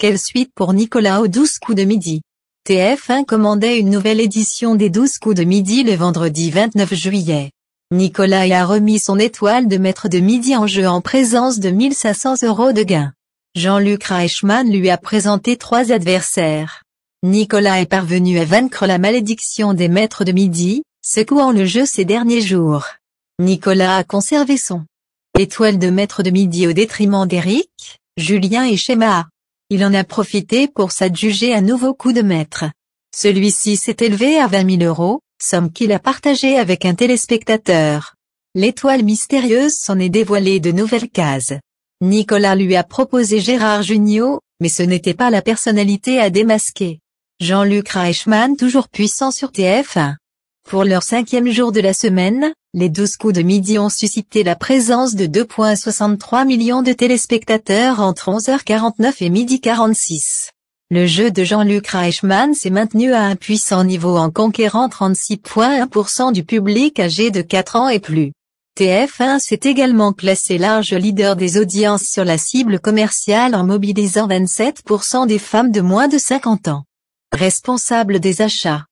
Quelle suite pour Nicolas aux 12 coups de midi TF1 commandait une nouvelle édition des 12 coups de midi le vendredi 29 juillet. Nicolas a remis son étoile de maître de midi en jeu en présence de 1500 euros de gain. Jean-Luc Reichmann lui a présenté trois adversaires. Nicolas est parvenu à vaincre la malédiction des maîtres de midi, secouant le jeu ces derniers jours. Nicolas a conservé son étoile de maître de midi au détriment d'Eric, Julien et Schema. Il en a profité pour s'adjuger un nouveau coup de maître. Celui-ci s'est élevé à 20 000 euros, somme qu'il a partagée avec un téléspectateur. L'étoile mystérieuse s'en est dévoilée de nouvelles cases. Nicolas lui a proposé Gérard Jugnot, mais ce n'était pas la personnalité à démasquer. Jean-Luc Reichmann toujours puissant sur TF1. Pour leur cinquième jour de la semaine, les 12 coups de midi ont suscité la présence de 2,63 millions de téléspectateurs entre 11h49 et midi 46 Le jeu de Jean-Luc Reichmann s'est maintenu à un puissant niveau en conquérant 36,1% du public âgé de 4 ans et plus. TF1 s'est également classé large leader des audiences sur la cible commerciale en mobilisant 27% des femmes de moins de 50 ans. Responsable des achats